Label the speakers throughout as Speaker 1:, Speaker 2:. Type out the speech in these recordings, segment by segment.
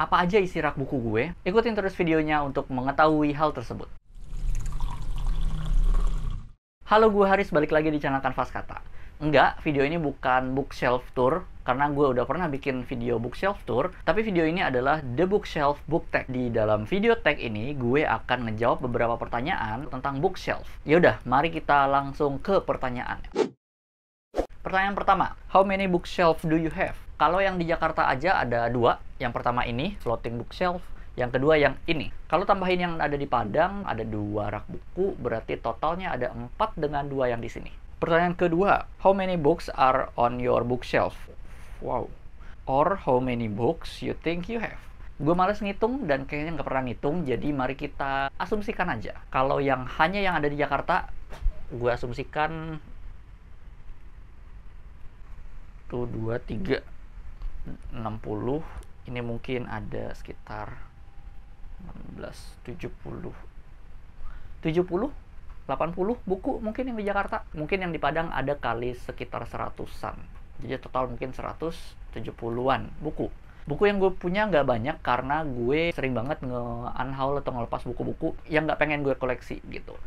Speaker 1: apa aja isi rak buku gue, ikutin terus videonya untuk mengetahui hal tersebut. Halo, gue Haris balik lagi di channel Kanvas Kata. Enggak, video ini bukan bookshelf tour, karena gue udah pernah bikin video bookshelf tour, tapi video ini adalah The Bookshelf Book Tag. Di dalam video tag ini, gue akan ngejawab beberapa pertanyaan tentang bookshelf. Yaudah, mari kita langsung ke pertanyaan. Pertanyaan pertama, how many bookshelf do you have? Kalau yang di Jakarta aja ada dua. Yang pertama ini, floating bookshelf. Yang kedua yang ini. Kalau tambahin yang ada di Padang, ada dua rak buku, berarti totalnya ada empat dengan dua yang di sini. Pertanyaan kedua, how many books are on your bookshelf? Wow. Or how many books you think you have? Gue males ngitung dan kayaknya nggak pernah ngitung, jadi mari kita asumsikan aja. Kalau yang hanya yang ada di Jakarta, gue asumsikan satu dua tiga enam puluh ini mungkin ada sekitar 16 70 70 80 buku mungkin yang di Jakarta mungkin yang di Padang ada kali sekitar seratusan jadi total mungkin 170-an buku buku yang gue punya nggak banyak karena gue sering banget nge-unhaul atau ngelepas buku-buku yang nggak pengen gue koleksi gitu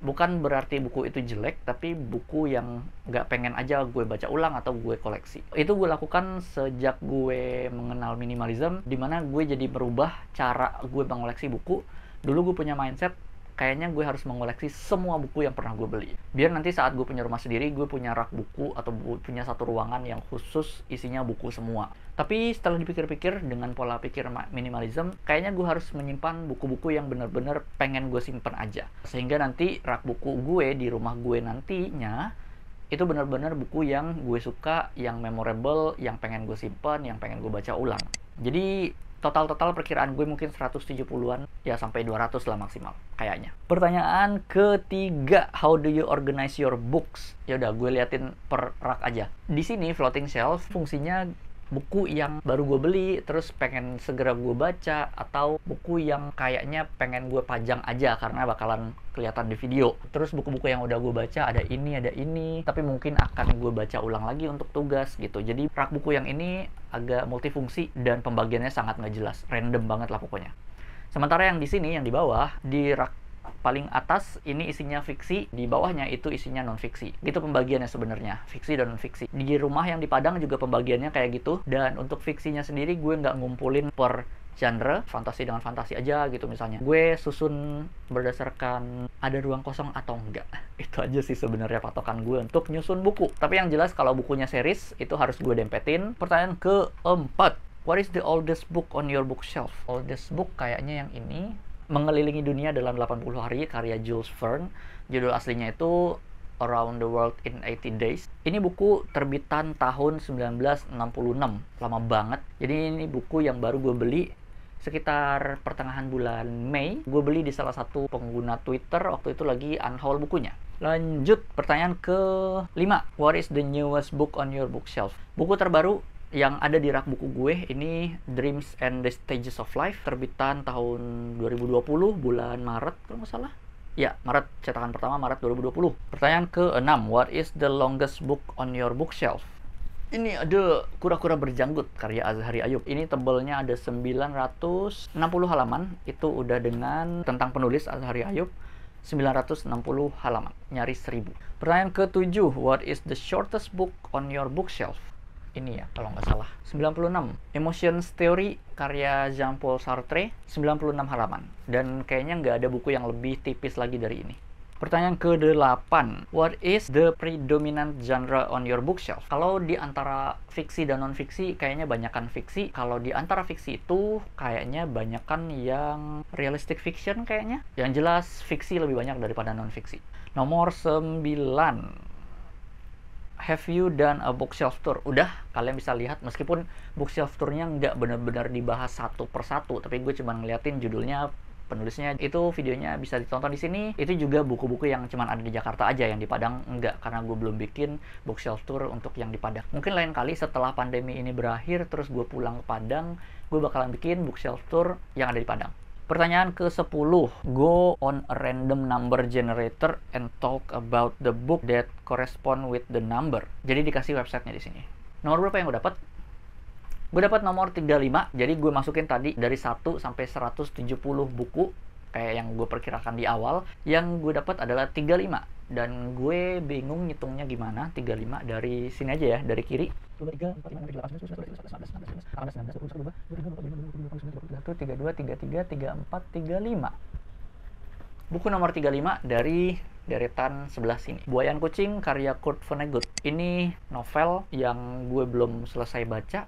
Speaker 1: bukan berarti buku itu jelek tapi buku yang nggak pengen aja gue baca ulang atau gue koleksi itu gue lakukan sejak gue mengenal minimalism dimana gue jadi berubah cara gue mengoleksi buku dulu gue punya mindset kayaknya gue harus mengoleksi semua buku yang pernah gue beli biar nanti saat gue punya rumah sendiri gue punya rak buku atau punya satu ruangan yang khusus isinya buku semua tapi setelah dipikir-pikir dengan pola pikir minimalism kayaknya gue harus menyimpan buku-buku yang bener-bener pengen gue simpen aja sehingga nanti rak buku gue di rumah gue nantinya itu bener-bener buku yang gue suka yang memorable yang pengen gue simpen yang pengen gue baca ulang jadi total-total perkiraan gue mungkin 170-an ya sampai 200 lah maksimal kayaknya. Pertanyaan ketiga, how do you organize your books? Ya udah gue liatin per rak aja. Di sini floating shelf fungsinya buku yang baru gue beli terus pengen segera gue baca atau buku yang kayaknya pengen gue pajang aja karena bakalan kelihatan di video terus buku-buku yang udah gue baca ada ini ada ini tapi mungkin akan gue baca ulang lagi untuk tugas gitu jadi rak buku yang ini agak multifungsi dan pembagiannya sangat nggak jelas, random banget lah pokoknya. Sementara yang di sini, yang di bawah, di rak paling atas ini isinya fiksi, di bawahnya itu isinya non fiksi. Gitu pembagiannya sebenarnya, fiksi dan non fiksi. Di rumah yang di Padang juga pembagiannya kayak gitu. Dan untuk fiksinya sendiri gue nggak ngumpulin per genre fantasi dengan fantasi aja gitu misalnya gue susun berdasarkan ada ruang kosong atau enggak itu aja sih sebenarnya patokan gue untuk nyusun buku tapi yang jelas kalau bukunya series itu harus gue dempetin pertanyaan keempat what is the oldest book on your bookshelf oldest book kayaknya yang ini mengelilingi dunia dalam 80 hari karya Jules Verne judul aslinya itu Around the World in 80 Days. Ini buku terbitan tahun 1966, lama banget. Jadi ini buku yang baru gue beli sekitar pertengahan bulan Mei, gue beli di salah satu pengguna Twitter waktu itu lagi unhaul bukunya. Lanjut pertanyaan ke 5. What is the newest book on your bookshelf? Buku terbaru yang ada di rak buku gue ini Dreams and the Stages of Life terbitan tahun 2020 bulan Maret kalau nggak salah. Ya, Maret cetakan pertama Maret 2020. Pertanyaan ke-6, what is the longest book on your bookshelf? Ini ada kura-kura berjanggut karya Azhari Ayub. Ini tebelnya ada 960 halaman. Itu udah dengan tentang penulis Azhari Ayub. 960 halaman, nyaris 1000. Pertanyaan 7 what is the shortest book on your bookshelf? Ini ya, kalau nggak salah. 96, Emotions Theory, karya Jean-Paul Sartre, 96 halaman. Dan kayaknya nggak ada buku yang lebih tipis lagi dari ini. Pertanyaan ke-8. What is the predominant genre on your bookshelf? Kalau di antara fiksi dan non-fiksi, kayaknya banyakan fiksi. Kalau di antara fiksi itu, kayaknya banyakan yang realistic fiction kayaknya. Yang jelas, fiksi lebih banyak daripada non-fiksi. Nomor sembilan, Have you done a bookshelf tour? Udah, kalian bisa lihat meskipun bookshelf tournya nggak benar-benar dibahas satu per satu, tapi gue cuma ngeliatin judulnya penulisnya itu videonya bisa ditonton di sini itu juga buku-buku yang cuman ada di Jakarta aja yang di Padang enggak karena gue belum bikin bookshelf tour untuk yang di Padang mungkin lain kali setelah pandemi ini berakhir terus gue pulang ke Padang gue bakalan bikin bookshelf tour yang ada di Padang Pertanyaan ke-10. Go on a random number generator and talk about the book that correspond with the number. Jadi dikasih websitenya di sini. Nomor berapa yang gue dapat? Gue dapat nomor 35, jadi gue masukin tadi dari 1 sampai 170 buku kayak yang gue perkirakan di awal, yang gue dapat adalah 35. Dan gue bingung ngitungnya gimana, 35 dari sini aja ya, dari kiri. tiga tiga 33, 34, 35. Buku nomor 35 dari deretan sebelah sini. Buayan Kucing karya Kurt Vonnegut. Ini novel yang gue belum selesai baca,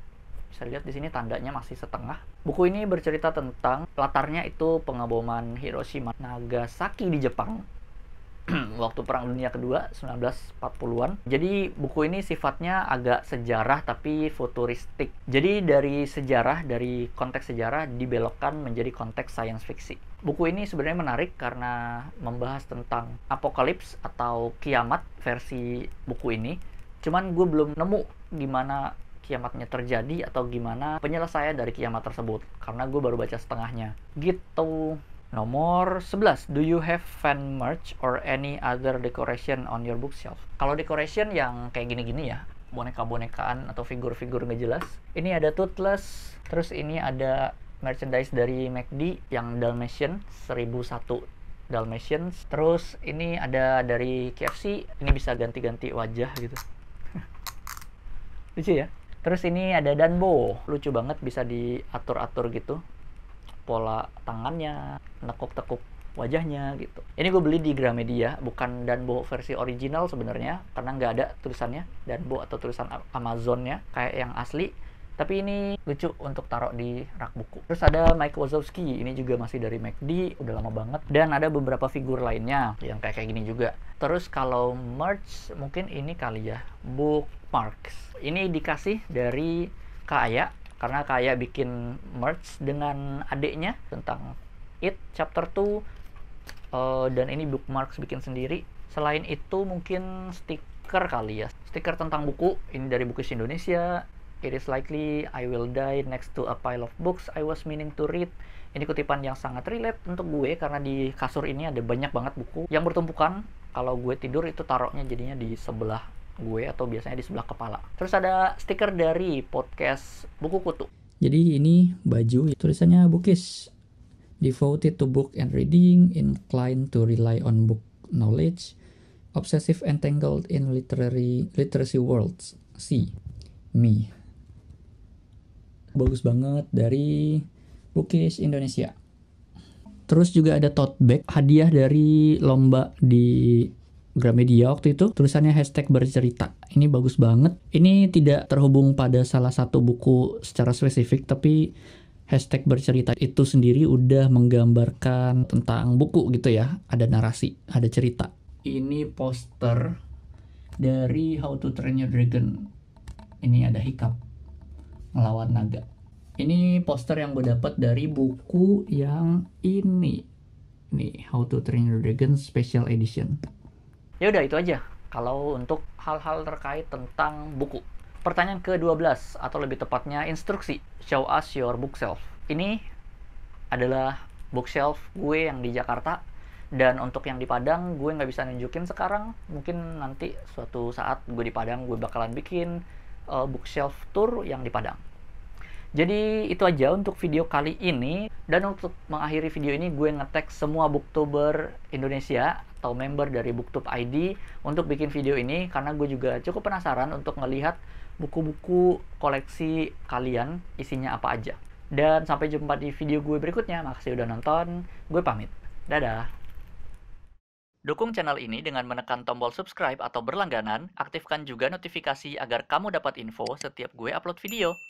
Speaker 1: bisa lihat di sini tandanya masih setengah. Buku ini bercerita tentang latarnya itu pengeboman Hiroshima Nagasaki di Jepang waktu Perang Dunia Kedua 1940-an. Jadi buku ini sifatnya agak sejarah tapi futuristik. Jadi dari sejarah, dari konteks sejarah dibelokkan menjadi konteks science fiksi. Buku ini sebenarnya menarik karena membahas tentang apokalips atau kiamat versi buku ini. Cuman gue belum nemu gimana kiamatnya terjadi atau gimana penyelesaian dari kiamat tersebut karena gue baru baca setengahnya gitu Nomor 11, do you have fan merch or any other decoration on your bookshelf? Kalau decoration yang kayak gini-gini ya, boneka-bonekaan atau figur-figur nggak jelas. Ini ada Toothless, terus ini ada merchandise dari McD yang Dalmatian 1001 Dalmatians. Terus ini ada dari KFC, ini bisa ganti-ganti wajah gitu. Lucu ya? Terus ini ada danbo, lucu banget bisa diatur-atur gitu. Pola tangannya, nekuk-tekuk wajahnya gitu. Ini gue beli di Gramedia, bukan Danbo versi original sebenarnya, karena nggak ada tulisannya Danbo atau tulisan Amazonnya kayak yang asli. Tapi ini lucu untuk taruh di rak buku. Terus ada Mike Wazowski, ini juga masih dari MACD, udah lama banget. Dan ada beberapa figur lainnya yang kayak kayak gini juga. Terus kalau merch mungkin ini kali ya, book Parks. Ini dikasih dari Kak Aya karena Kak Aya bikin merch dengan adiknya tentang It Chapter 2 uh, eh, dan ini bookmarks bikin sendiri. Selain itu mungkin stiker kali ya. Stiker tentang buku ini dari Bukis Indonesia. It is likely I will die next to a pile of books I was meaning to read. Ini kutipan yang sangat relate untuk gue karena di kasur ini ada banyak banget buku yang bertumpukan. Kalau gue tidur itu taruhnya jadinya di sebelah gue atau biasanya di sebelah kepala. Terus ada stiker dari podcast Buku Kutu. Jadi ini baju tulisannya Bukis. Devoted to book and reading, inclined to rely on book knowledge, obsessive entangled in literary literacy worlds. See Me. Bagus banget dari Bukis Indonesia. Terus juga ada tote bag, hadiah dari lomba di Gramedia waktu itu tulisannya hashtag bercerita ini bagus banget ini tidak terhubung pada salah satu buku secara spesifik tapi hashtag bercerita itu sendiri udah menggambarkan tentang buku gitu ya ada narasi ada cerita ini poster dari How to Train Your Dragon ini ada hikap melawan naga ini poster yang gue dapat dari buku yang ini nih How to Train Your Dragon Special Edition ya udah itu aja kalau untuk hal-hal terkait tentang buku pertanyaan ke-12 atau lebih tepatnya instruksi show us your bookshelf ini adalah bookshelf gue yang di Jakarta dan untuk yang di Padang gue nggak bisa nunjukin sekarang mungkin nanti suatu saat gue di Padang gue bakalan bikin uh, bookshelf tour yang di Padang jadi itu aja untuk video kali ini dan untuk mengakhiri video ini gue ngetek semua booktuber Indonesia atau member dari Booktube ID untuk bikin video ini karena gue juga cukup penasaran untuk melihat buku-buku koleksi kalian isinya apa aja. Dan sampai jumpa di video gue berikutnya. Makasih udah nonton. Gue pamit. Dadah. Dukung channel ini dengan menekan tombol subscribe atau berlangganan, aktifkan juga notifikasi agar kamu dapat info setiap gue upload video.